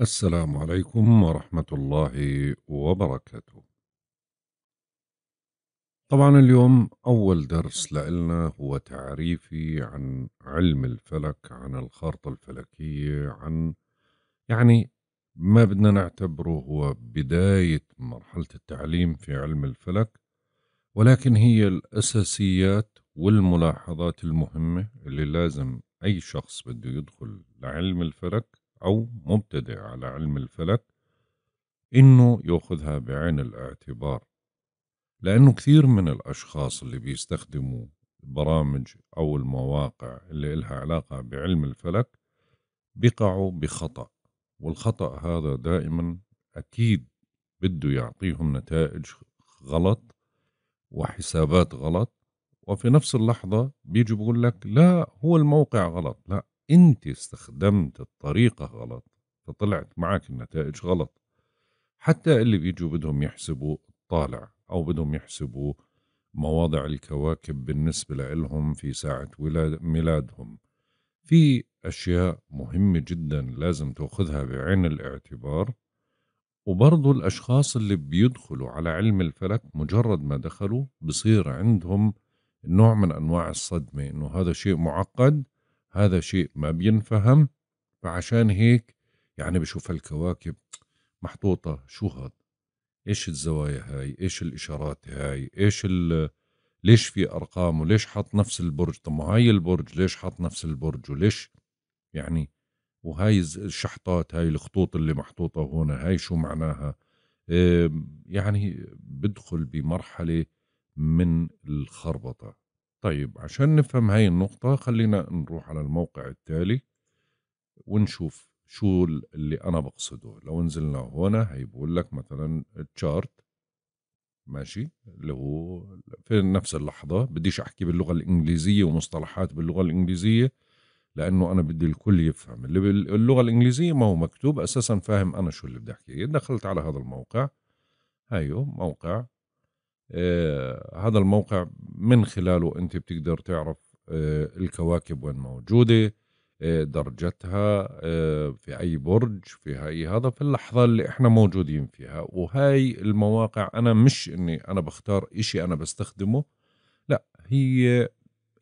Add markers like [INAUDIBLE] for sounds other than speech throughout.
السلام عليكم ورحمة الله وبركاته طبعا اليوم أول درس لنا هو تعريفي عن علم الفلك عن الخارطة الفلكية عن يعني ما بدنا نعتبره هو بداية مرحلة التعليم في علم الفلك ولكن هي الأساسيات والملاحظات المهمة اللي لازم أي شخص بده يدخل لعلم الفلك أو مبتدئ على علم الفلك إنه يأخذها بعين الاعتبار لأنه كثير من الأشخاص اللي بيستخدموا البرامج أو المواقع اللي إلها علاقة بعلم الفلك بيقعوا بخطأ والخطأ هذا دائما أكيد بده يعطيهم نتائج غلط وحسابات غلط وفي نفس اللحظة بيجي بقول لك لا هو الموقع غلط لا انت استخدمت الطريقة غلط فطلعت معك النتائج غلط حتى اللي بيجوا بدهم يحسبوا الطالع أو بدهم يحسبوا مواضع الكواكب بالنسبة لهم في ساعة ولاد ميلادهم في أشياء مهمة جدا لازم تأخذها بعين الاعتبار وبرضو الأشخاص اللي بيدخلوا على علم الفلك مجرد ما دخلوا بصير عندهم نوع من أنواع الصدمة إنه هذا شيء معقد هذا شيء ما بينفهم فعشان هيك يعني بشوف هالكواكب محطوطة شو هاد ايش الزوايا هاي ايش الاشارات هاي ايش ال ليش في ارقام وليش حط نفس البرج طب ما هاي البرج ليش حط نفس البرج وليش يعني وهاي الشحطات هاي الخطوط اللي محطوطة هون هاي شو معناها يعني بدخل بمرحلة من الخربطة طيب عشان نفهم هاي النقطة خلينا نروح على الموقع التالي ونشوف شو اللي أنا بقصده لو نزلنا هنا هي بقول لك مثلا تشارت ماشي اللي هو في نفس اللحظة بديش أحكي باللغة الإنجليزية ومصطلحات باللغة الإنجليزية لأنه أنا بدي الكل يفهم اللي باللغة الإنجليزية ما هو مكتوب أساسا فاهم أنا شو اللي بدي أحكيه دخلت على هذا الموقع هيو موقع آه، هذا الموقع من خلاله أنت بتقدر تعرف آه، الكواكب وين موجودة آه، درجتها في أي برج في أي هذا في اللحظة اللي إحنا موجودين فيها وهاي المواقع أنا مش إني أنا بختار إشي أنا بستخدمه لا هي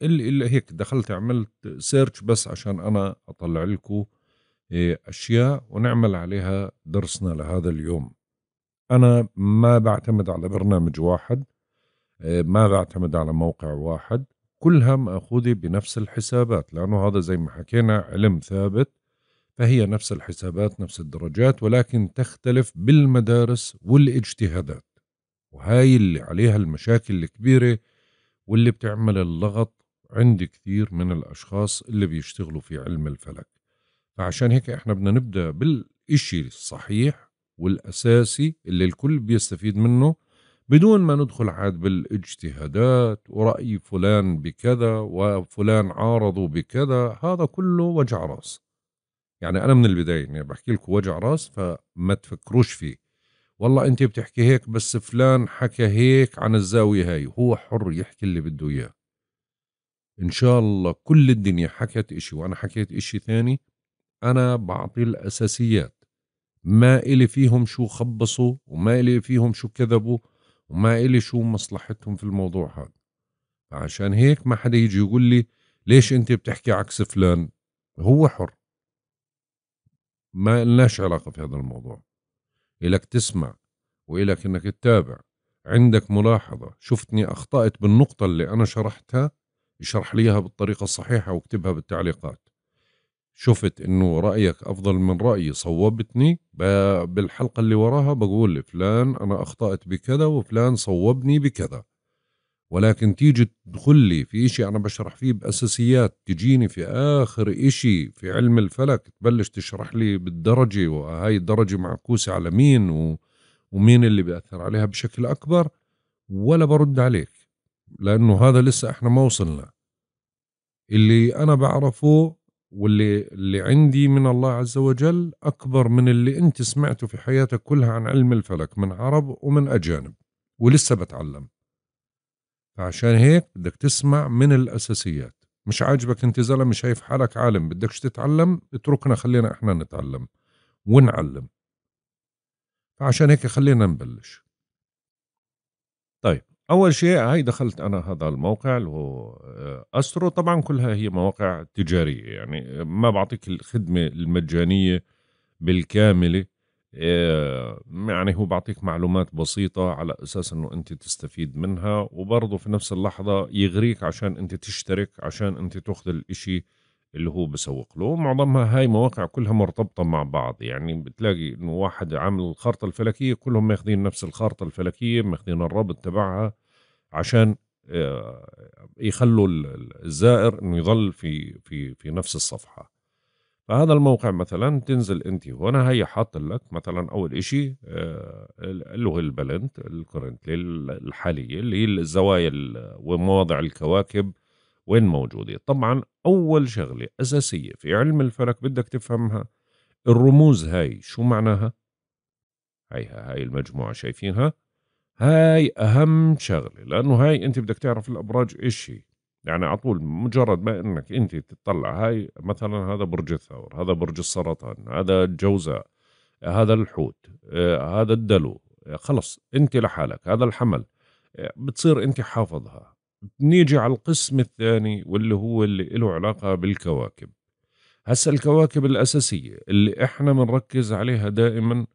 اللي هيك دخلت عملت سيرش بس عشان أنا أطلع لكم أشياء ونعمل عليها درسنا لهذا اليوم انا ما بعتمد على برنامج واحد آه، ما بعتمد على موقع واحد كلها مأخوذة بنفس الحسابات لأنه هذا زي ما حكينا علم ثابت فهي نفس الحسابات نفس الدرجات ولكن تختلف بالمدارس والاجتهادات وهاي اللي عليها المشاكل الكبيرة واللي بتعمل اللغط عند كثير من الأشخاص اللي بيشتغلوا في علم الفلك فعشان هيك احنا بدنا نبدأ بالإشي الصحيح والأساسي اللي الكل بيستفيد منه بدون ما ندخل عاد بالاجتهادات ورأي فلان بكذا وفلان عارضه بكذا هذا كله وجع راس يعني أنا من البداية يعني بحكي لكم وجع راس فما تفكروش فيه والله أنت بتحكي هيك بس فلان حكى هيك عن الزاوية هاي هو حر يحكي اللي بده إياه إن شاء الله كل الدنيا حكت إشي وأنا حكيت إشي ثاني أنا بعطي الأساسيات ما إلي فيهم شو خبصوا وما إلي فيهم شو كذبوا وما إلي شو مصلحتهم في الموضوع هذا عشان هيك ما حدا يجي يقول لي ليش أنت بتحكي عكس فلان هو حر ما لناش علاقة في هذا الموضوع إلك تسمع وإلك أنك تتابع عندك ملاحظة شفتني أخطأت بالنقطة اللي أنا شرحتها اشرح لي اياها بالطريقة الصحيحة واكتبها بالتعليقات شفت انه رايك افضل من رايي صوبتني بالحلقه اللي وراها بقول فلان انا اخطات بكذا وفلان صوبني بكذا ولكن تيجي تدخل لي في إشي أنا بشرح فيه بأساسيات تجيني في آخر إشي في علم الفلك تبلش تشرح لي بالدرجة وهاي الدرجة معكوسة على مين و... ومين اللي بيأثر عليها بشكل أكبر ولا برد عليك لأنه هذا لسه إحنا ما وصلنا اللي أنا بعرفه واللي اللي عندي من الله عز وجل أكبر من اللي أنت سمعته في حياتك كلها عن علم الفلك من عرب ومن أجانب ولسه بتعلم فعشان هيك بدك تسمع من الأساسيات مش عاجبك أنت زلمة شايف حالك عالم بدكش تتعلم اتركنا خلينا إحنا نتعلم ونعلم فعشان هيك خلينا نبلش طيب أول شيء هاي دخلت أنا هذا الموقع اللي هو آه، أسترو طبعا كلها هي مواقع تجارية يعني آه، ما بعطيك الخدمة المجانية بالكاملة آه، يعني هو بعطيك معلومات بسيطة على أساس أنه أنت تستفيد منها وبرضه في نفس اللحظة يغريك عشان أنت تشترك عشان أنت تأخذ الإشي اللي هو بسوق له معظمها هاي مواقع كلها مرتبطة مع بعض يعني بتلاقي انه واحد عامل الخارطة الفلكية كلهم ماخذين نفس الخارطة الفلكية ماخذين الرابط تبعها عشان آه، يخلوا الزائر انه يظل في في في نفس الصفحه فهذا الموقع مثلا تنزل انت هنا هي حاط لك مثلا اول اشي آه، اللي هو البلنت الكورنت الحاليه اللي هي الزوايا ومواضع الكواكب وين موجودة طبعا أول شغلة أساسية في علم الفلك بدك تفهمها الرموز هاي شو معناها هيها هاي المجموعة شايفينها هاي أهم شغلة لأنه هاي أنت بدك تعرف الأبراج إيش هي يعني على طول مجرد ما انك انت تطلع هاي مثلا هذا برج الثور هذا برج السرطان هذا الجوزاء هذا الحوت آه، هذا الدلو آه، خلص انت لحالك هذا الحمل آه، بتصير انت حافظها نيجي على القسم الثاني واللي هو اللي له علاقة بالكواكب هسا الكواكب الأساسية اللي إحنا بنركز عليها دائما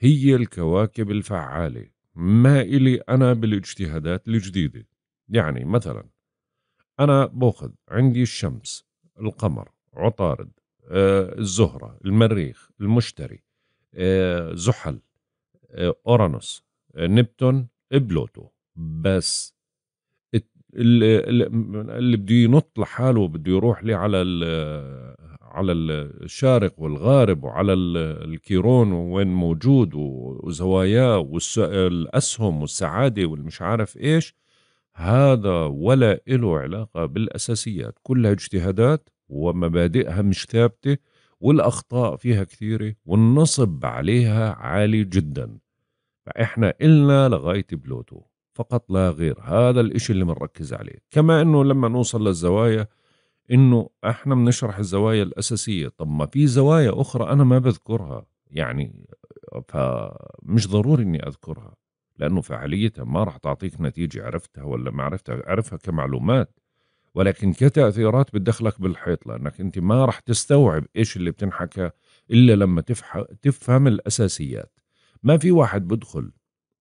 هي الكواكب الفعالة ما إلي أنا بالاجتهادات الجديدة يعني مثلا أنا باخذ عندي الشمس القمر عطارد آه، الزهرة المريخ المشتري آه، زحل آه، أورانوس آه، نبتون بلوتو بس اللي اللي بده ينط لحاله بده يروح لي على على الشارق والغارب وعلى الكيرون وين موجود وزواياه والأسهم والسعادة والمش عارف إيش هذا ولا له علاقة بالأساسيات كلها اجتهادات ومبادئها مش ثابتة والأخطاء فيها كثيرة والنصب عليها عالي جدا فإحنا إلنا لغاية بلوتو فقط لا غير هذا الإشي اللي بنركز عليه كما أنه لما نوصل للزوايا أنه إحنا بنشرح الزوايا الأساسية طب ما في زوايا أخرى أنا ما بذكرها يعني فمش ضروري أني أذكرها لأنه فعاليتها ما راح تعطيك نتيجة عرفتها ولا ما عرفتها أعرفها كمعلومات ولكن كتأثيرات بتدخلك بالحيط لأنك أنت ما راح تستوعب إيش اللي بتنحكى إلا لما تفهم الأساسيات ما في واحد بدخل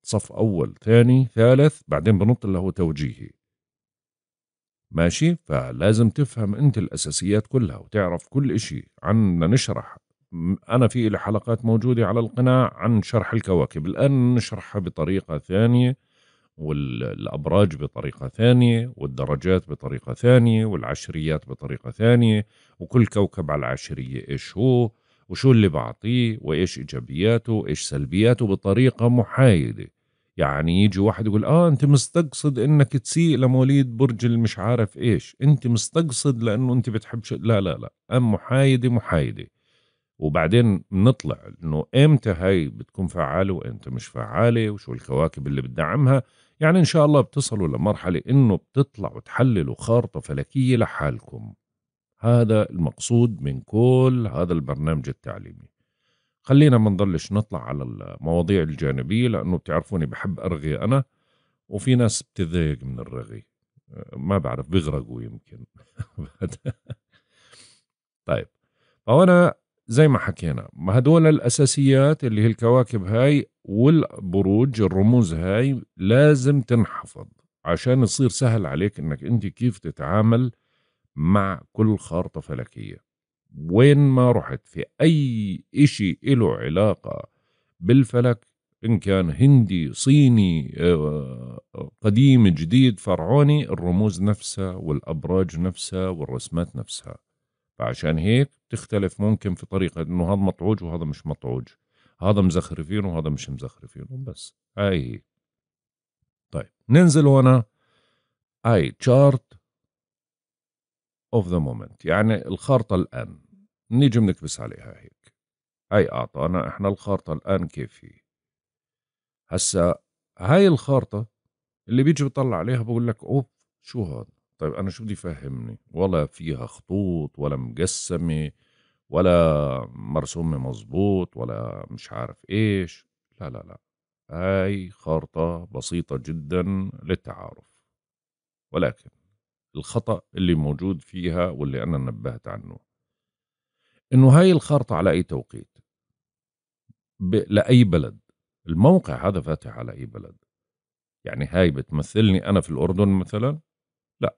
صف أول ثاني ثالث بعدين بنط اللي هو توجيهي ماشي فلازم تفهم أنت الأساسيات كلها وتعرف كل إشي عنا نشرح أنا في إلي حلقات موجودة على القناة عن شرح الكواكب الآن نشرحها بطريقة ثانية والأبراج بطريقة ثانية والدرجات بطريقة ثانية والعشريات بطريقة ثانية وكل كوكب على العشرية إيش هو وشو اللي بعطيه وايش ايجابياته وايش سلبياته بطريقه محايده يعني يجي واحد يقول اه انت مستقصد انك تسيء لمواليد برج المش عارف ايش انت مستقصد لانه انت بتحبش لا لا لا ام محايده محايده وبعدين بنطلع انه امتى هاي بتكون فعاله وامتى مش فعاله وشو الكواكب اللي بتدعمها يعني ان شاء الله بتصلوا لمرحله انه بتطلعوا تحللوا خارطه فلكيه لحالكم هذا المقصود من كل هذا البرنامج التعليمي خلينا ما نضلش نطلع على المواضيع الجانبية لأنه بتعرفوني بحب أرغي أنا وفي ناس بتضايق من الرغي ما بعرف بيغرقوا يمكن [LAUGHS] طيب فأنا زي ما حكينا ما هدول الأساسيات اللي هي الكواكب هاي والبروج الرموز هاي لازم تنحفظ عشان يصير سهل عليك انك انت كيف تتعامل مع كل خارطة فلكية وين ما رحت في أي إشي له علاقة بالفلك إن كان هندي صيني آه، آه، قديم جديد فرعوني الرموز نفسها والأبراج نفسها والرسمات نفسها فعشان هيك تختلف ممكن في طريقة إنه هذا مطعوج وهذا مش مطعوج هذا مزخرفين وهذا مش مزخرفين بس هاي هي طيب ننزل هنا اي تشارت اوف ذا مومنت يعني الخارطة الآن نيجي بنكبس عليها هيك هاي أعطانا إحنا الخارطة الآن كيف هي هسا هاي الخارطة اللي بيجي بطلع عليها بقول لك اوف شو هذا طيب أنا شو بدي يفهمني ولا فيها خطوط ولا مقسمة ولا مرسومة مظبوط ولا مش عارف إيش لا لا لا هاي خارطة بسيطة جدا للتعارف ولكن الخطأ اللي موجود فيها واللي أنا نبهت عنه إنه هاي الخارطة على أي توقيت لأي بلد الموقع هذا فاتح على أي بلد يعني هاي بتمثلني أنا في الأردن مثلا لا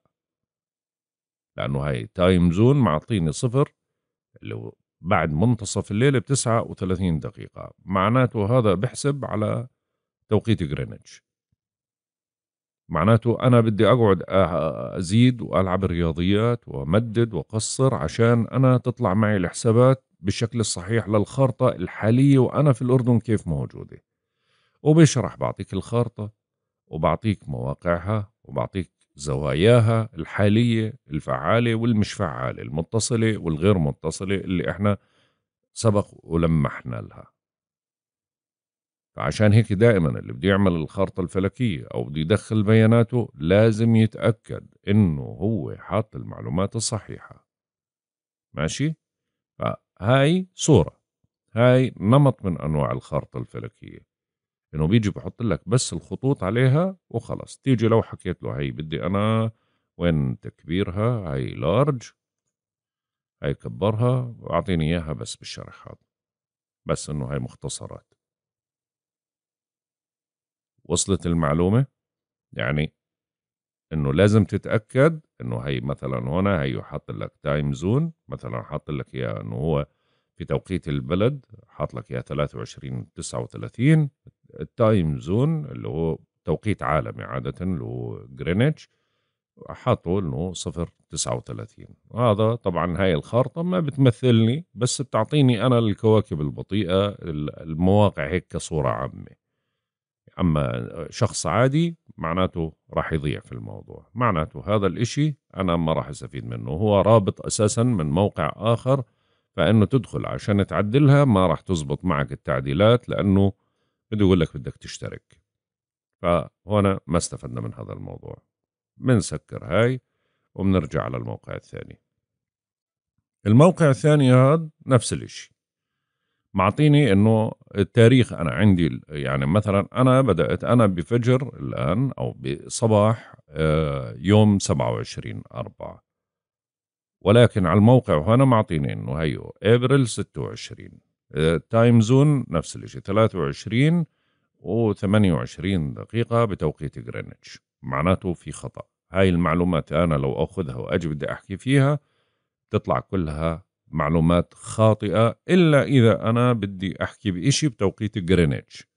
لأنه هاي تايم زون معطيني صفر اللي بعد منتصف الليل بتسعة وثلاثين دقيقة معناته هذا بحسب على توقيت جرينتش معناته أنا بدي أقعد أزيد وألعب الرياضيات وأمدد وأقصر عشان أنا تطلع معي الحسابات بالشكل الصحيح للخارطة الحالية وأنا في الأردن كيف موجودة وبشرح بعطيك الخارطة وبعطيك مواقعها وبعطيك زواياها الحالية الفعالة والمش فعالة المتصلة والغير متصلة اللي احنا سبق ولمحنا لها فعشان هيك دائما اللي بده يعمل الخارطة الفلكية أو بده يدخل بياناته لازم يتأكد إنه هو حاط المعلومات الصحيحة ماشي؟ فهاي صورة هاي نمط من أنواع الخارطة الفلكية إنه بيجي بحط لك بس الخطوط عليها وخلص تيجي لو حكيت له هي بدي أنا وين تكبيرها هاي لارج هاي كبرها وأعطيني إياها بس بالشرح هذا بس إنه هاي مختصرات وصلت المعلومة يعني انه لازم تتأكد انه هي مثلا هنا هي حاط لك تايم زون مثلا حاط لك اياه انه هو في توقيت البلد حاط لك اياه 23 39 التايم زون اللي هو توقيت عالمي عادة اللي هو جرينتش حاطه انه صفر 39 هذا طبعا هاي الخارطة ما بتمثلني بس بتعطيني انا الكواكب البطيئة المواقع هيك كصورة عامة أما شخص عادي معناته راح يضيع في الموضوع معناته هذا الإشي أنا ما راح أستفيد منه هو رابط أساسا من موقع آخر فإنه تدخل عشان تعدلها ما راح تزبط معك التعديلات لأنه بده يقول لك بدك تشترك فهنا ما استفدنا من هذا الموضوع بنسكر هاي وبنرجع على الموقع الثاني الموقع الثاني هذا نفس الإشي معطيني انه التاريخ انا عندي يعني مثلا انا بدات انا بفجر الان او بصباح آه، يوم 27 4 ولكن على الموقع هنا معطيني انه هيو ابريل 26 آه، تايم زون نفس الشيء 23 و28 دقيقة بتوقيت جرينتش معناته في خطأ هاي المعلومات أنا لو أخذها وأجي بدي أحكي فيها تطلع كلها معلومات خاطئة إلا إذا أنا بدي أحكي بإشي بتوقيت جرينتش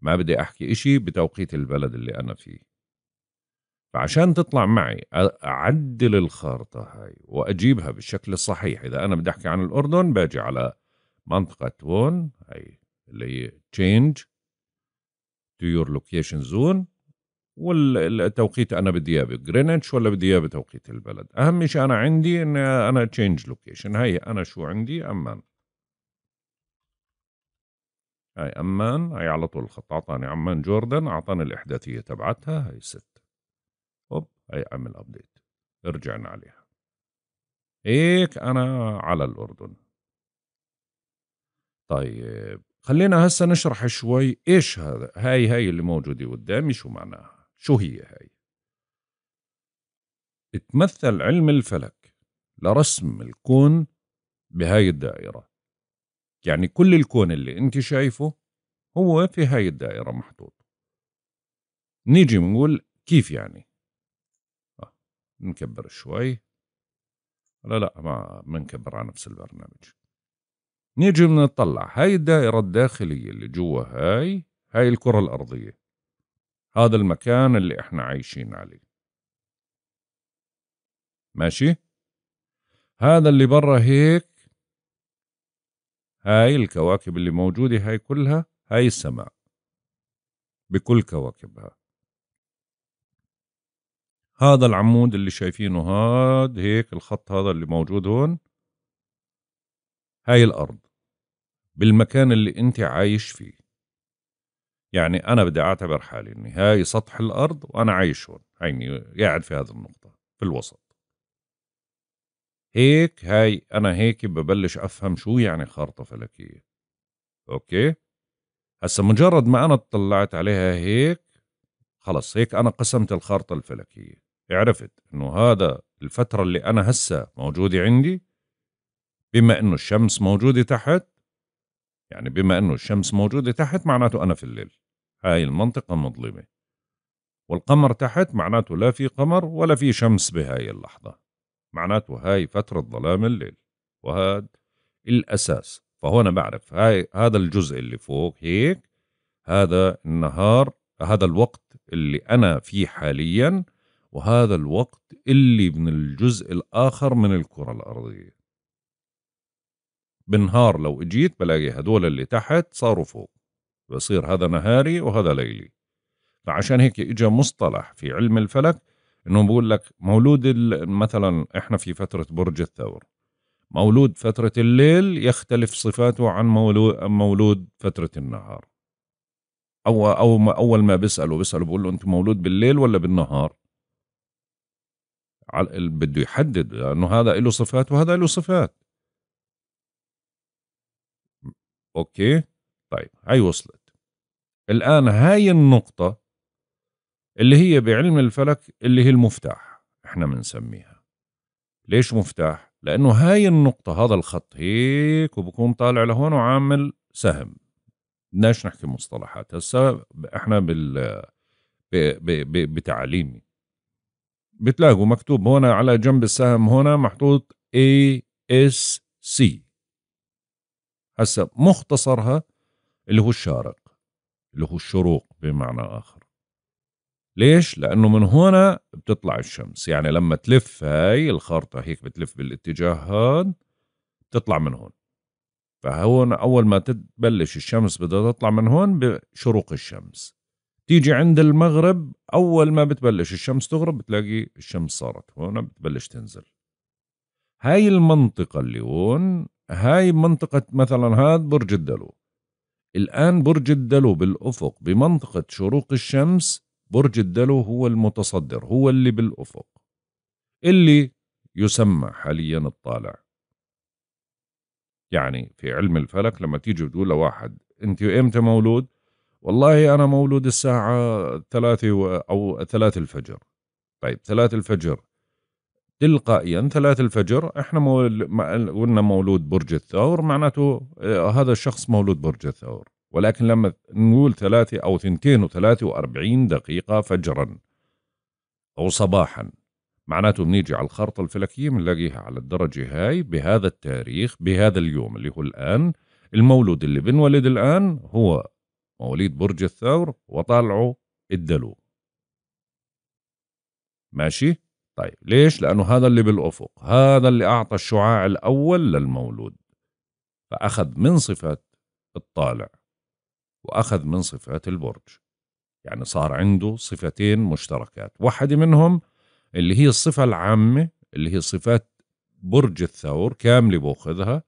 ما بدي أحكي إشي بتوقيت البلد اللي أنا فيه فعشان تطلع معي أعدل الخارطة هاي وأجيبها بالشكل الصحيح إذا أنا بدي أحكي عن الأردن باجي على منطقة وون هاي اللي هي change to your location zone والتوقيت انا بدي اياه بجرينتش ولا بدي اياه بتوقيت البلد اهم شيء انا عندي ان انا تشينج لوكيشن هي انا شو عندي امان هاي امان هاي على طول الخط اعطاني عمان جوردن اعطاني الاحداثيه تبعتها هاي ست هوب هاي اعمل ابديت رجعنا عليها هيك انا على الاردن طيب خلينا هسه نشرح شوي ايش هذا هاي هاي اللي موجوده قدامي شو معناها شو هي هاي؟ تمثل علم الفلك لرسم الكون بهاي الدائرة يعني كل الكون اللي انت شايفه هو في هاي الدائرة محطوط نيجي نقول كيف يعني آه. نكبر شوي لا لا ما بنكبر على نفس البرنامج نيجي بنطلع هاي الدائرة الداخلية اللي جوا هاي هاي الكرة الأرضية هذا المكان اللي احنا عايشين عليه ماشي هذا اللي برا هيك هاي الكواكب اللي موجودة هاي كلها هاي السماء بكل كواكبها هذا العمود اللي شايفينه هاد هيك الخط هذا اللي موجود هون هاي الأرض بالمكان اللي أنت عايش فيه يعني أنا بدي أعتبر حالي إني هاي سطح الأرض وأنا عايش هون عيني قاعد في هذه النقطة في الوسط هيك هاي أنا هيك ببلش أفهم شو يعني خارطة فلكية أوكي هسا مجرد ما أنا اطلعت عليها هيك خلص هيك أنا قسمت الخارطة الفلكية عرفت إنه هذا الفترة اللي أنا هسا موجودة عندي بما إنه الشمس موجودة تحت يعني بما إنه الشمس موجودة تحت معناته أنا في الليل هاي المنطقة مظلمة والقمر تحت معناته لا في قمر ولا في شمس بهاي اللحظة معناته هاي فترة ظلام الليل وهذا الأساس فهون بعرف هاي هذا الجزء اللي فوق هيك هذا النهار هذا الوقت اللي أنا فيه حاليا وهذا الوقت اللي من الجزء الآخر من الكرة الأرضية بنهار لو اجيت بلاقي هدول اللي تحت صاروا فوق بصير هذا نهاري وهذا ليلي فعشان هيك اجى مصطلح في علم الفلك انه بقول لك مولود مثلا احنا في فتره برج الثور مولود فتره الليل يختلف صفاته عن مولود فتره النهار او او ما اول ما بيساله بيساله بقول له انت مولود بالليل ولا بالنهار بده يحدد لانه هذا له صفات وهذا له صفات اوكي طيب هاي وصلت الآن هاي النقطة اللي هي بعلم الفلك اللي هي المفتاح احنا بنسميها ليش مفتاح؟ لأنه هاي النقطة هذا الخط هيك وبكون طالع لهون وعامل سهم بدناش نحكي مصطلحات هسا احنا بال بتعليمي بتلاقوا مكتوب هنا على جنب السهم هنا محطوط اي اس سي هسا مختصرها اللي هو الشارق اللي هو الشروق بمعنى آخر ليش؟ لأنه من هنا بتطلع الشمس يعني لما تلف هاي الخرطة هيك بتلف بالاتجاه هاد بتطلع من هون فهون أول ما تبلش الشمس بدها تطلع من هون بشروق الشمس تيجي عند المغرب أول ما بتبلش الشمس تغرب بتلاقي الشمس صارت هون بتبلش تنزل هاي المنطقة اللي هون هاي منطقة مثلا هاد برج الدلو الآن برج الدلو بالأفق بمنطقة شروق الشمس برج الدلو هو المتصدر هو اللي بالأفق اللي يسمى حاليا الطالع يعني في علم الفلك لما تيجي تقول لواحد انت امتى مولود والله انا مولود الساعة ثلاثة او ثلاثة الفجر طيب ثلاثة الفجر تلقائيا ثلاث الفجر احنا مول... قلنا مولود برج الثور معناته آه، هذا الشخص مولود برج الثور ولكن لما نقول ثلاثة أو ثنتين وثلاثة وأربعين دقيقة فجرا أو صباحا معناته بنيجي على الخارطة الفلكية بنلاقيها على الدرجة هاي بهذا التاريخ بهذا اليوم اللي هو الآن المولود اللي بنولد الآن هو مواليد برج الثور وطالعه الدلو ماشي طيب ليش؟ لأنه هذا اللي بالأفق هذا اللي أعطى الشعاع الأول للمولود فأخذ من صفة الطالع وأخذ من صفة البرج يعني صار عنده صفتين مشتركات واحدة منهم اللي هي الصفة العامة اللي هي صفات برج الثور كاملة بأخذها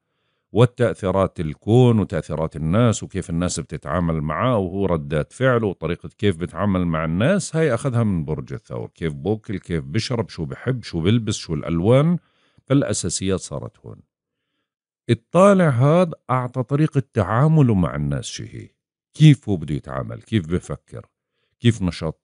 والتأثيرات الكون وتأثيرات الناس وكيف الناس بتتعامل معاه وهو ردات فعله وطريقة كيف بتعامل مع الناس هاي أخذها من برج الثور كيف بوكل كيف بشرب شو بحب شو بلبس شو الألوان فالأساسيات صارت هون الطالع هذا أعطى طريقة تعامله مع الناس شو هي كيف هو بده يتعامل كيف بفكر كيف نشاط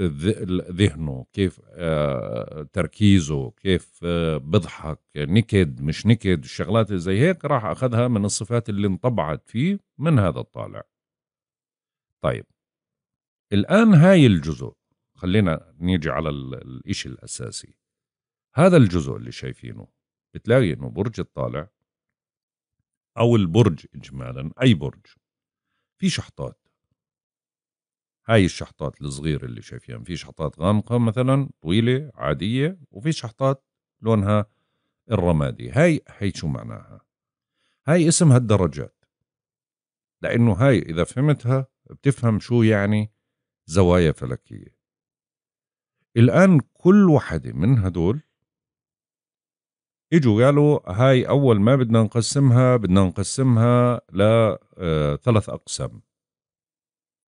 ذهنه كيف آه، تركيزه كيف آه، بضحك نكد مش نكد الشغلات اللي زي هيك راح أخذها من الصفات اللي انطبعت فيه من هذا الطالع طيب الآن هاي الجزء خلينا نيجي على الإشي الأساسي هذا الجزء اللي شايفينه بتلاقي إنه برج الطالع أو البرج إجمالا أي برج في شحطات هاي الشحطات الصغيرة اللي شايفينها في شحطات غامقة مثلا طويلة عادية وفي شحطات لونها الرمادي هاي هي شو معناها هاي اسمها الدرجات لأنه هاي إذا فهمتها بتفهم شو يعني زوايا فلكية الآن كل وحدة من هدول اجوا قالوا هاي أول ما بدنا نقسمها بدنا نقسمها لثلاث آه، أقسام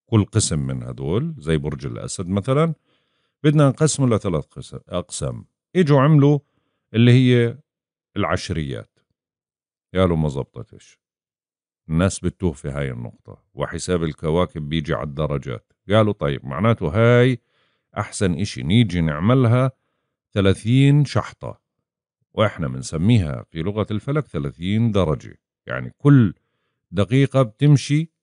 كل قسم من هدول زي برج الأسد مثلا بدنا نقسمه لثلاث أقسام إجوا عملوا اللي هي العشريات قالوا ما زبطتش الناس بتوه في هاي النقطة وحساب الكواكب بيجي على الدرجات قالوا طيب معناته هاي أحسن إشي نيجي نعملها ثلاثين شحطة وإحنا بنسميها في لغة الفلك ثلاثين درجة يعني كل دقيقة بتمشي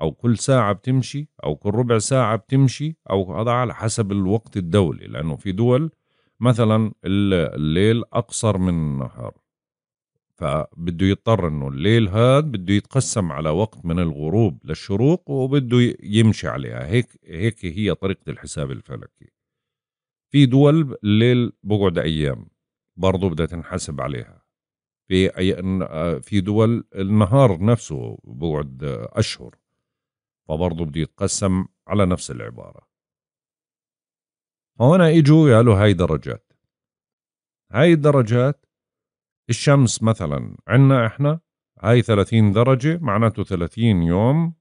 أو كل ساعة بتمشي أو كل ربع ساعة بتمشي أو هذا على حسب الوقت الدولي لأنه في دول مثلا الليل أقصر من النهار فبده يضطر انه الليل هاد بده يتقسم على وقت من الغروب للشروق وبده يمشي عليها هيك هيك هي طريقه الحساب الفلكي في دول الليل بقعد ايام برضه بدها تنحسب عليها في أي في دول النهار نفسه بقعد اشهر فبرضه بده يتقسم على نفس العبارة فهنا اجوا قالوا هاي درجات هاي الدرجات الشمس مثلا عنا احنا هاي 30 درجة معناته 30 يوم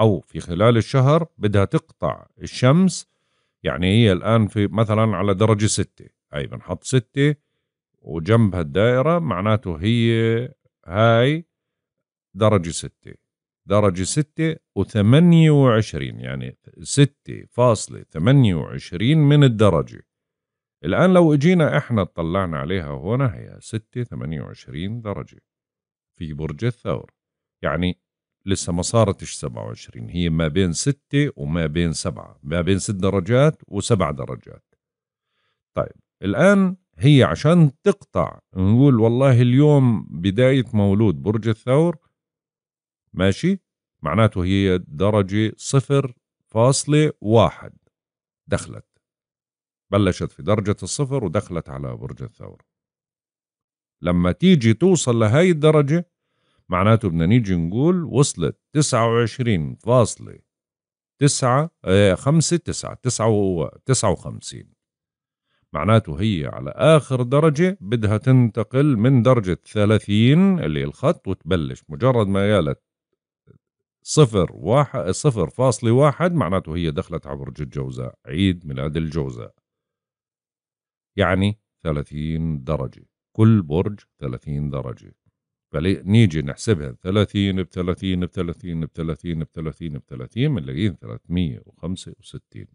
أو في خلال الشهر بدها تقطع الشمس يعني هي الآن في مثلا على درجة ستة هاي بنحط ستة وجنبها الدائرة معناته هي هاي درجة ستة درجة 6 و28 يعني 6.28 من الدرجة الآن لو اجينا احنا اطلعنا عليها هنا هي 6 28 درجة في برج الثور يعني لسه ما صارتش 27 هي ما بين 6 وما بين 7 ما بين 6 درجات و7 درجات طيب الآن هي عشان تقطع نقول والله اليوم بداية مولود برج الثور ماشي معناته هي درجة صفر فاصلة واحد دخلت بلشت في درجة الصفر ودخلت على برج الثور لما تيجي توصل لهاي الدرجة معناته بدنا نيجي نقول وصلت تسعة وعشرين فاصلة تسعة آه، خمسة تسعة تسعة وتسعة وخمسين معناته هي على آخر درجة بدها تنتقل من درجة ثلاثين اللي الخط وتبلش مجرد ما قالت صفر واحد صفر فاصل واحد معناته هي دخلت عبر الجوزاء عيد ميلاد الجوزاء يعني ثلاثين درجة كل برج ثلاثين درجة فنيجي نحسبها ثلاثين بثلاثين بثلاثين بثلاثين بثلاثين بثلاثين بنلاقيهم ثلاثمية وخمسة وستين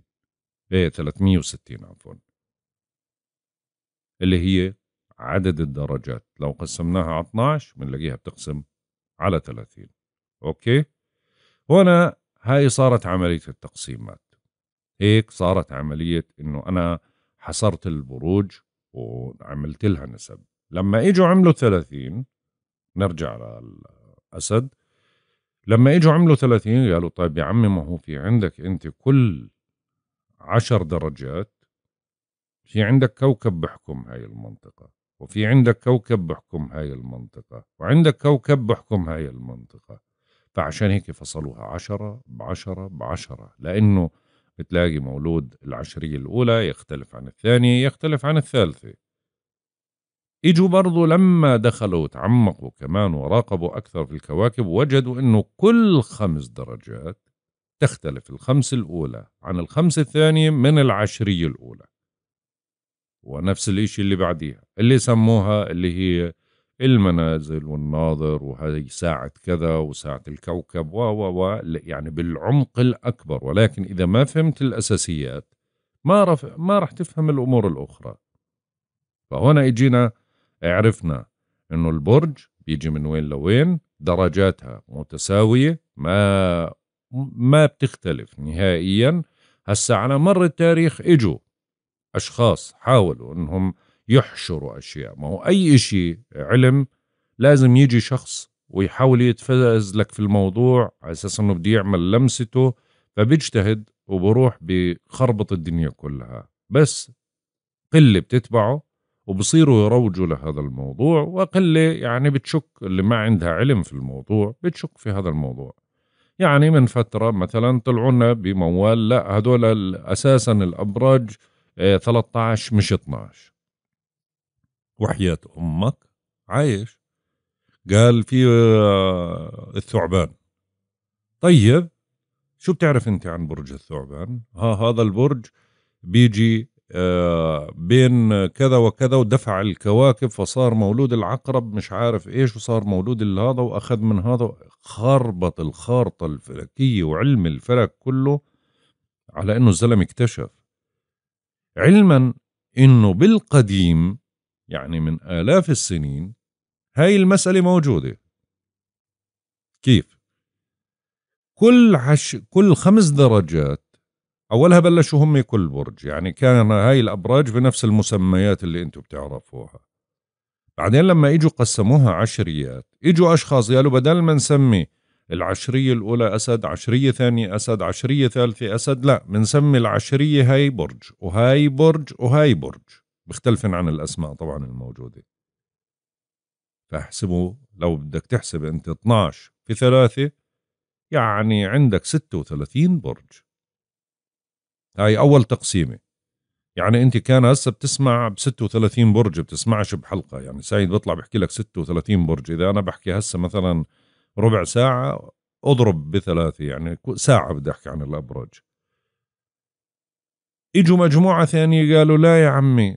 ايه ثلاثمية وستين عفوا اللي هي عدد الدرجات لو قسمناها على 12 بنلاقيها بتقسم على 30 اوكي هنا هاي صارت عملية التقسيمات هيك صارت عملية انه انا حصرت البروج وعملت لها نسب لما اجوا عملوا 30 نرجع للأسد لما اجوا عملوا 30 قالوا طيب يا عمي ما هو في عندك انت كل عشر درجات في عندك كوكب بحكم هاي المنطقة وفي عندك كوكب بحكم هاي المنطقة وعندك كوكب بحكم هاي المنطقة فعشان هيك فصلوها عشرة بعشرة بعشرة لأنه بتلاقي مولود العشرية الأولى يختلف عن الثانية يختلف عن الثالثة اجوا برضو لما دخلوا وتعمقوا كمان وراقبوا أكثر في الكواكب وجدوا أنه كل خمس درجات تختلف الخمس الأولى عن الخمس الثانية من العشرية الأولى ونفس الإشي اللي بعديها اللي سموها اللي هي المنازل والناظر ساعة كذا وساعة الكوكب و و و يعني بالعمق الأكبر ولكن إذا ما فهمت الأساسيات ما رف ما راح تفهم الأمور الأخرى فهنا إجينا عرفنا إنه البرج بيجي من وين لوين درجاتها متساوية ما ما بتختلف نهائيا هسا على مر التاريخ إجوا أشخاص حاولوا إنهم يحشروا أشياء ما هو أي شيء علم لازم يجي شخص ويحاول لك في الموضوع على أساس أنه بده يعمل لمسته فبيجتهد وبروح بخربط الدنيا كلها بس قلة بتتبعه وبصيروا يروجوا لهذا الموضوع وقلة يعني بتشك اللي ما عندها علم في الموضوع بتشك في هذا الموضوع يعني من فترة مثلا طلعوا لنا بموال لا هدول أساسا الأبراج 13 آه، مش 12 وحياة أمك عايش قال في آه، الثعبان طيب شو بتعرف أنت عن برج الثعبان ها هذا البرج بيجي آه، بين كذا وكذا ودفع الكواكب فصار مولود العقرب مش عارف ايش وصار مولود هذا واخذ من هذا خربط الخارطه الفلكيه وعلم الفلك كله على انه الزلمه اكتشف علما انه بالقديم يعني من آلاف السنين هاي المسألة موجودة كيف؟ كل عش... كل خمس درجات أولها بلشوا هم كل برج يعني كان هاي الأبراج بنفس المسميات اللي أنتم بتعرفوها بعدين لما إجوا قسموها عشريات إجوا أشخاص قالوا بدل ما نسمي العشرية الأولى أسد عشرية ثانية أسد عشرية ثالثة أسد لا بنسمي العشرية هاي برج وهاي برج وهاي برج بيختلفن عن الأسماء طبعا الموجودة فاحسبوا لو بدك تحسب أنت 12 في ثلاثة يعني عندك 36 برج هاي أول تقسيمة يعني أنت كان هسه بتسمع ب 36 برج بتسمعش بحلقة يعني سعيد بيطلع بحكي لك 36 برج إذا أنا بحكي هسه مثلا ربع ساعة اضرب بثلاثة يعني ساعة بدي أحكي عن الابراج اجوا مجموعه ثانيه قالوا لا يا عمي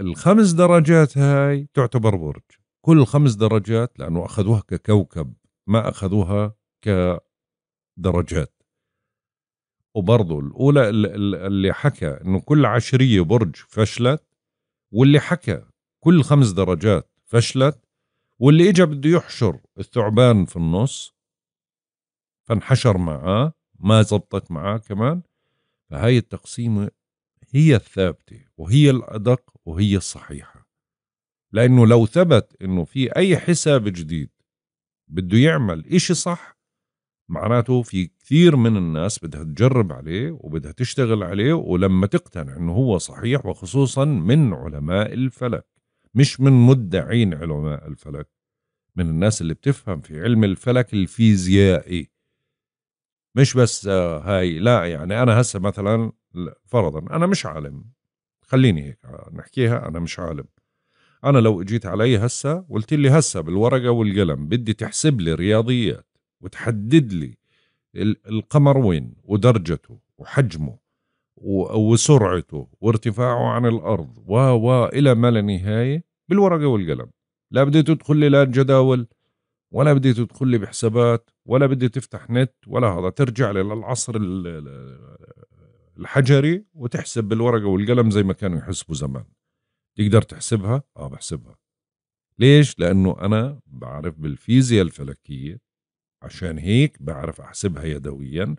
الخمس درجات هاي تعتبر برج كل خمس درجات لانه اخذوها ككوكب ما اخذوها كدرجات وبرضه الاولى اللي حكى انه كل عشريه برج فشلت واللي حكى كل خمس درجات فشلت واللي اجى بده يحشر الثعبان في النص فانحشر معاه ما زبطت معاه كمان فهاي التقسيمة هي الثابتة وهي الأدق وهي الصحيحة لأنه لو ثبت أنه في أي حساب جديد بده يعمل إشي صح معناته في كثير من الناس بدها تجرب عليه وبدها تشتغل عليه ولما تقتنع أنه هو صحيح وخصوصا من علماء الفلك مش من مدعين علماء الفلك من الناس اللي بتفهم في علم الفلك الفيزيائي مش بس آه، هاي لا يعني أنا هسه مثلا فرضا أنا مش عالم خليني هيك نحكيها أنا مش عالم أنا لو إجيت علي هسا قلت لي هسا بالورقة والقلم بدي تحسب لي رياضيات وتحدد لي القمر وين ودرجته وحجمه وسرعته وارتفاعه عن الأرض و و إلى ما لا نهاية بالورقة والقلم لا بدي تدخل لي لا جداول ولا بدي تدخل لي بحسابات ولا بدي تفتح نت ولا هذا ترجع لي للعصر الحجري وتحسب بالورقة والقلم زي ما كانوا يحسبوا زمان تقدر تحسبها؟ اه بحسبها ليش؟ لأنه أنا بعرف بالفيزياء الفلكية عشان هيك بعرف أحسبها يدويا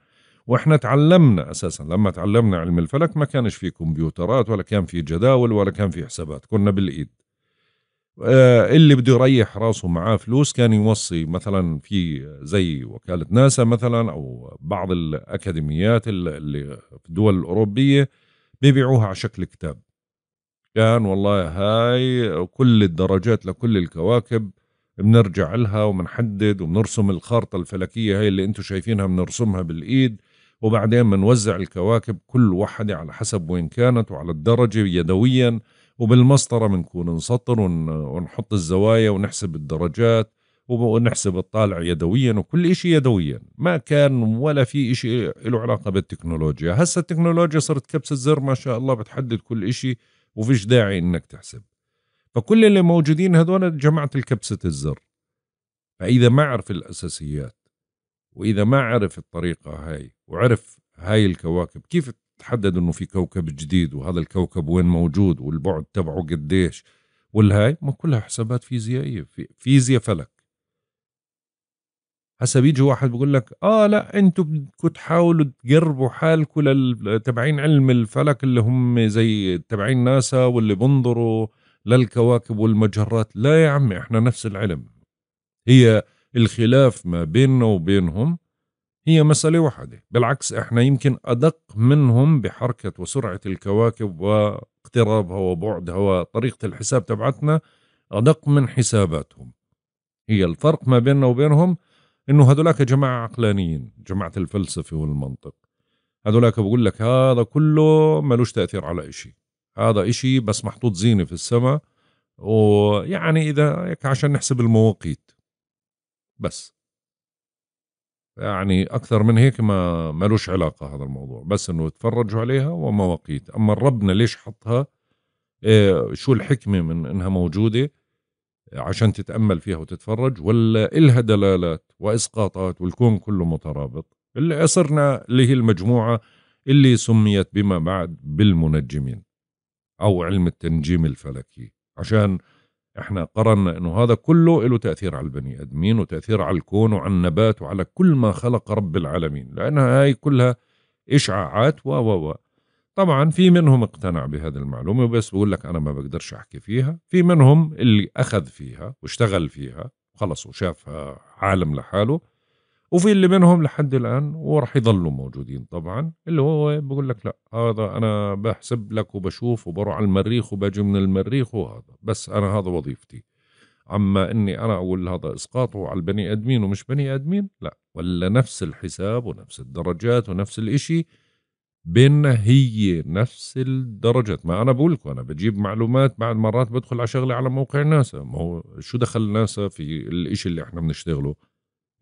واحنا تعلمنا اساسا لما تعلمنا علم الفلك ما كانش في كمبيوترات ولا كان في جداول ولا كان في حسابات كنا بالايد آه، اللي بده يريح راسه معاه فلوس كان يوصي مثلا في زي وكالة ناسا مثلا أو بعض الأكاديميات اللي في الدول الأوروبية بيبيعوها على شكل كتاب كان والله هاي كل الدرجات لكل الكواكب بنرجع لها وبنحدد وبنرسم الخارطة الفلكية هاي اللي انتم شايفينها بنرسمها بالإيد وبعدين بنوزع الكواكب كل واحدة على حسب وين كانت وعلى الدرجة يدوياً وبالمسطرة بنكون نسطر ونحط الزوايا ونحسب الدرجات ونحسب الطالع يدويا وكل شيء يدويا ما كان ولا في شيء له علاقة بالتكنولوجيا هسا التكنولوجيا صارت كبسة زر ما شاء الله بتحدد كل شيء وفيش داعي انك تحسب فكل اللي موجودين هذول جماعة الكبسة الزر فإذا ما عرف الأساسيات وإذا ما عرف الطريقة هاي وعرف هاي الكواكب كيف تحدد انه في كوكب جديد وهذا الكوكب وين موجود والبعد تبعه قديش والهاي ما كلها حسابات فيزيائيه في فيزياء فلك هسا بيجي واحد بقول لك اه لا انتم بدكم تحاولوا تقربوا حالكم لل... تبعين علم الفلك اللي هم زي تبعين ناسا واللي بنظروا للكواكب والمجرات لا يا عمي احنا نفس العلم هي الخلاف ما بيننا وبينهم هي مسألة واحدة بالعكس احنا يمكن أدق منهم بحركة وسرعة الكواكب واقترابها وبعدها وطريقة الحساب تبعتنا أدق من حساباتهم هي الفرق ما بيننا وبينهم انه هذولاك جماعة عقلانيين جماعة الفلسفة والمنطق هذولاك بقول لك هذا كله ملوش تأثير على إشي هذا إشي بس محطوط زينة في السماء ويعني إذا عشان نحسب المواقيت بس يعني أكثر من هيك ما ملوش علاقة هذا الموضوع بس أنه تفرجوا عليها ومواقيت أما ربنا ليش حطها إيه شو الحكمة من أنها موجودة عشان تتأمل فيها وتتفرج ولا إلها دلالات وإسقاطات والكون كله مترابط اللي صرنا اللي هي المجموعة اللي سميت بما بعد بالمنجمين أو علم التنجيم الفلكي عشان احنا قررنا انه هذا كله له تاثير على البني ادمين وتاثير على الكون وعلى النبات وعلى كل ما خلق رب العالمين لانها هاي كلها اشعاعات و و و طبعا في منهم اقتنع بهذه المعلومه وبس بقول لك انا ما بقدرش احكي فيها في منهم اللي اخذ فيها واشتغل فيها خلص وشافها عالم لحاله وفي اللي منهم لحد الآن وراح يضلوا موجودين طبعا اللي هو بقول لك لا هذا أنا بحسب لك وبشوف وبروح على المريخ وباجي من المريخ وهذا بس أنا هذا وظيفتي أما إني أنا أقول هذا إسقاطه على البني آدمين ومش بني آدمين لا ولا نفس الحساب ونفس الدرجات ونفس الإشي بيننا هي نفس الدرجات ما أنا بقول لكم أنا بجيب معلومات بعد مرات بدخل على شغلة على موقع ناسا ما هو شو دخل ناسا في الإشي اللي إحنا بنشتغله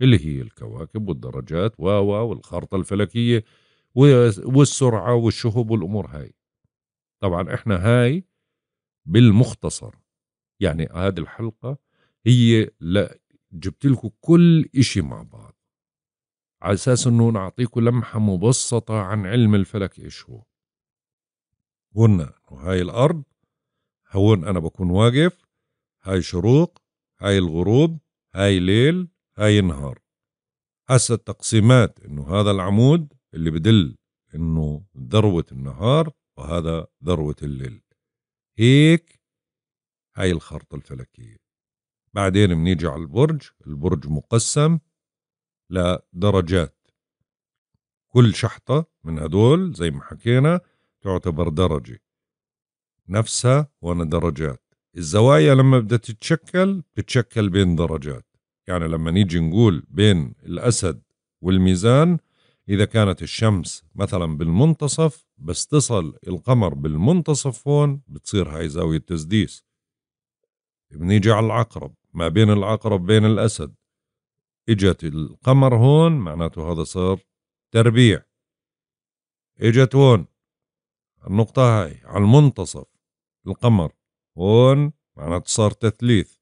اللي هي الكواكب والدرجات واوا والخارطة الفلكية والسرعة والشهب والأمور هاي طبعا احنا هاي بالمختصر يعني هذه الحلقة هي لا جبت لكم كل إشي مع بعض على أساس أنه نعطيكم لمحة مبسطة عن علم الفلك إيش هو قلنا أنه هاي الأرض هون أنا بكون واقف هاي شروق هاي الغروب هاي ليل هاي النهار هسه التقسيمات انه هذا العمود اللي بدل انه ذروة النهار وهذا ذروة الليل هيك هاي الخرطة الفلكية بعدين بنيجي على البرج البرج مقسم لدرجات كل شحطة من هدول زي ما حكينا تعتبر درجة نفسها وانا درجات الزوايا لما بدها تتشكل بتتشكل بين درجات يعني لما نيجي نقول بين الأسد والميزان إذا كانت الشمس مثلا بالمنتصف بس تصل القمر بالمنتصف هون بتصير هاي زاوية تسديس بنيجي على العقرب ما بين العقرب بين الأسد إجت القمر هون معناته هذا صار تربيع إجت هون النقطة هاي على المنتصف القمر هون معناته صار تثليث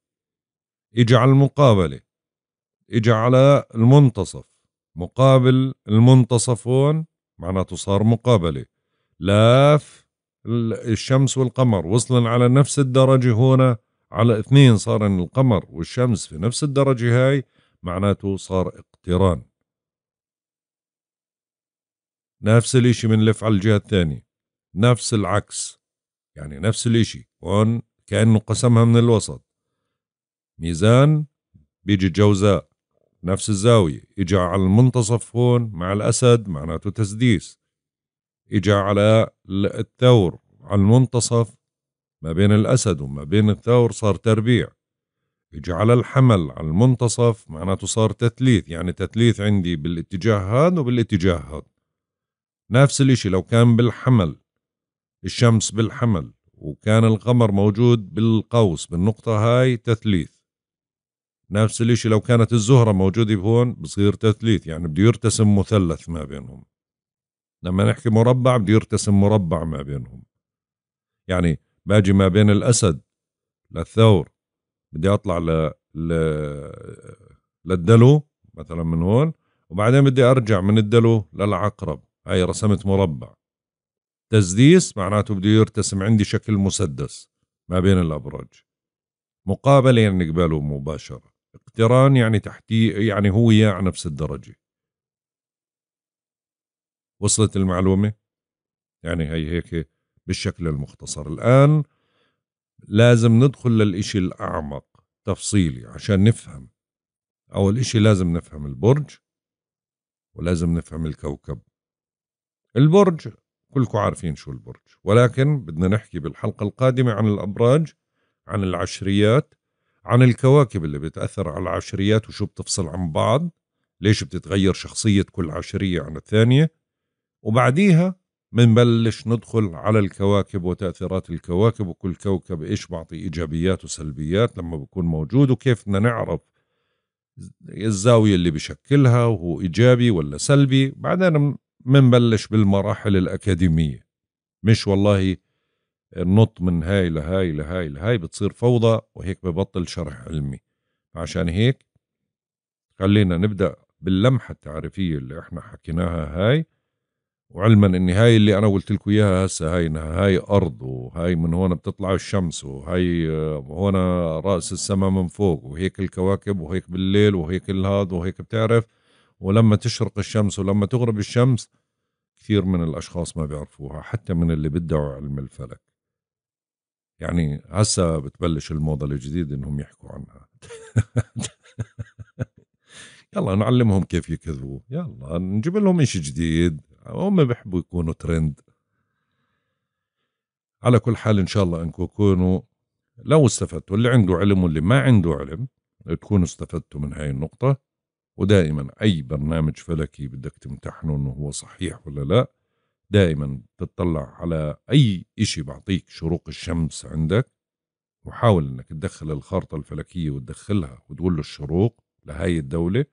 إجي على المقابلة اجى على المنتصف مقابل المنتصف هون معناته صار مقابلة لاف الشمس والقمر وصلن على نفس الدرجة هون على اثنين صار القمر والشمس في نفس الدرجة هاي معناته صار اقتران نفس الاشي بنلف على الجهة الثانية نفس العكس يعني نفس الاشي هون كأنه قسمها من الوسط ميزان بيجي جوزاء نفس الزاوية إجا على المنتصف هون مع الأسد معناته تسديس إجا على الثور على المنتصف ما بين الأسد وما بين الثور صار تربيع إجا على الحمل على المنتصف معناته صار تثليث يعني تثليث عندي بالاتجاه هذا وبالاتجاه هذا نفس الإشي لو كان بالحمل الشمس بالحمل وكان القمر موجود بالقوس بالنقطة هاي تثليث نفس الاشي لو كانت الزهرة موجودة هون بصير تثليث يعني بده يرتسم مثلث ما بينهم لما نحكي مربع بده يرتسم مربع ما بينهم يعني باجي ما بين الأسد للثور بدي أطلع ل... ل... للدلو مثلا من هون وبعدين بدي أرجع من الدلو للعقرب هاي رسمت مربع تسديس معناته بده يرتسم عندي شكل مسدس ما بين الأبراج مقابلة يعني قباله مباشرة اقتران يعني تحتيه يعني هو وياه على نفس الدرجة وصلت المعلومة يعني هي هيك بالشكل المختصر الآن لازم ندخل للإشي الأعمق تفصيلي عشان نفهم أول إشي لازم نفهم البرج ولازم نفهم الكوكب البرج كلكم عارفين شو البرج ولكن بدنا نحكي بالحلقة القادمة عن الأبراج عن العشريات عن الكواكب اللي بتأثر على العشريات وشو بتفصل عن بعض ليش بتتغير شخصية كل عشرية عن الثانية وبعديها منبلش ندخل على الكواكب وتأثيرات الكواكب وكل كوكب إيش بعطي إيجابيات وسلبيات لما بكون موجود وكيف بدنا نعرف الزاوية اللي بشكلها وهو إيجابي ولا سلبي بعدين منبلش بالمراحل الأكاديمية مش والله النط من هاي لهاي لهاي لهاي بتصير فوضى وهيك ببطل شرح علمي عشان هيك خلينا نبدأ باللمحة التعريفية اللي احنا حكيناها هاي وعلما ان هاي اللي انا قلت لكم اياها هسه هاي انها هاي ارض وهاي من هون بتطلع الشمس وهاي آه، هون راس السماء من فوق وهيك الكواكب وهيك بالليل وهيك الهاد وهيك بتعرف ولما تشرق الشمس ولما تغرب الشمس كثير من الاشخاص ما بيعرفوها حتى من اللي بدعوا علم الفلك يعني هسا بتبلش الموضة الجديدة انهم يحكوا عنها [LAUGHS] يلا نعلمهم كيف يكذبوا يلا نجيب لهم اشي جديد هم بيحبوا يكونوا ترند على كل حال ان شاء الله انكم تكونوا لو استفدتوا اللي عنده علم واللي ما عنده علم تكونوا استفدتوا من هاي النقطة ودائما أي برنامج فلكي بدك تمتحنه إنه هو صحيح ولا لا دائما تطلع على أي شيء بعطيك شروق الشمس عندك وحاول أنك تدخل الخارطة الفلكية وتدخلها وتقول له الشروق لهاي الدولة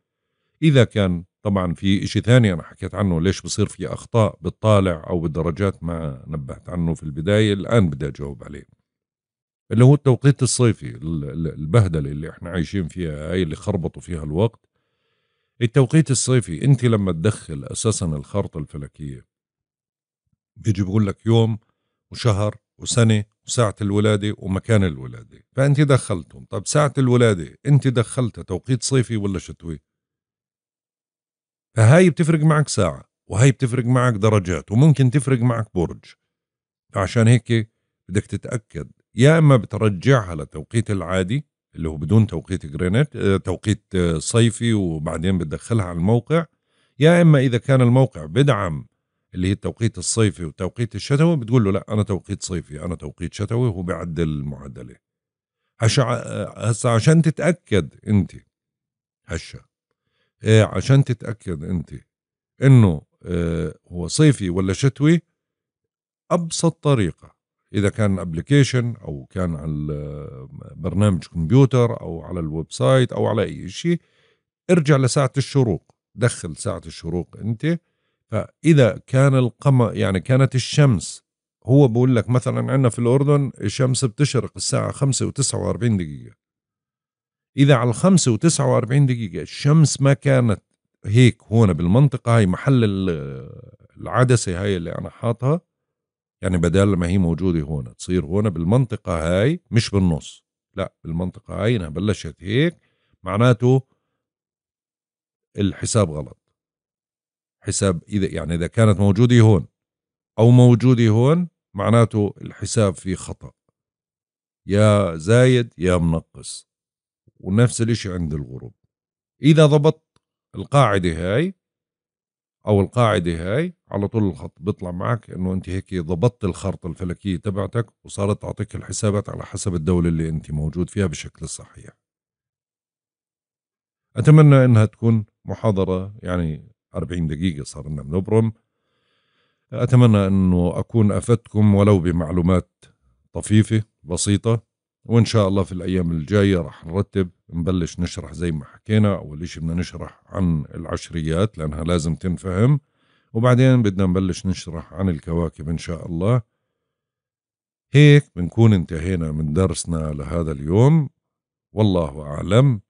إذا كان طبعا في شيء ثاني أنا حكيت عنه ليش بصير في أخطاء بالطالع أو بالدرجات ما نبهت عنه في البداية الآن بدي أجاوب عليه اللي هو التوقيت الصيفي البهدلة اللي احنا عايشين فيها هاي اللي خربطوا فيها الوقت التوقيت الصيفي انت لما تدخل اساسا الخارطة الفلكية بيجي بقول لك يوم وشهر وسنة وساعة الولادة ومكان الولادة فأنت دخلتهم طب ساعة الولادة أنت دخلتها توقيت صيفي ولا شتوي فهاي بتفرق معك ساعة وهي بتفرق معك درجات وممكن تفرق معك برج فعشان هيك بدك تتأكد يا إما بترجعها لتوقيت العادي اللي هو بدون توقيت جرينيت آه، توقيت آه، صيفي وبعدين بتدخلها على الموقع يا إما إذا كان الموقع بدعم اللي هي التوقيت الصيفي والتوقيت الشتوي بتقول له لا انا توقيت صيفي انا توقيت شتوي وهو بيعدل المعادله هسا هسه عشان تتاكد انت هشة إيه عشان تتاكد انت انه إيه هو صيفي ولا شتوي ابسط طريقه اذا كان ابلكيشن او كان على برنامج كمبيوتر او على الويب سايت او على اي شيء ارجع لساعه الشروق دخل ساعه الشروق انت فاذا كان القمر يعني كانت الشمس هو بقول لك مثلا عندنا في الاردن الشمس بتشرق الساعه 5 و49 دقيقه اذا علي 5 الخمسة و49 دقيقه الشمس ما كانت هيك هون بالمنطقه هاي محل العدسه هاي اللي انا حاطها يعني بدل ما هي موجوده هون تصير هون بالمنطقه هاي مش بالنص لا بالمنطقه هاي انها بلشت هيك معناته الحساب غلط حساب إذا يعني إذا كانت موجودة هون أو موجودة هون معناته الحساب فيه خطأ يا زايد يا منقص ونفس الاشي عند الغروب إذا ضبطت القاعدة هاي أو القاعدة هاي على طول الخط بيطلع معك إنه أنت هيك ضبطت الخرطه الفلكية تبعتك وصارت تعطيك الحسابات على حسب الدولة اللي أنت موجود فيها بشكل صحيح أتمنى إنها تكون محاضرة يعني 40 دقيقة صار لنا بنبرم أتمنى أنه أكون أفدتكم ولو بمعلومات طفيفة بسيطة وإن شاء الله في الأيام الجاية رح نرتب نبلش نشرح زي ما حكينا أول إشي بدنا نشرح عن العشريات لأنها لازم تنفهم وبعدين بدنا نبلش نشرح عن الكواكب إن شاء الله هيك بنكون انتهينا من درسنا لهذا اليوم والله أعلم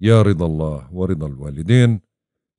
يا رضا الله ورضا الوالدين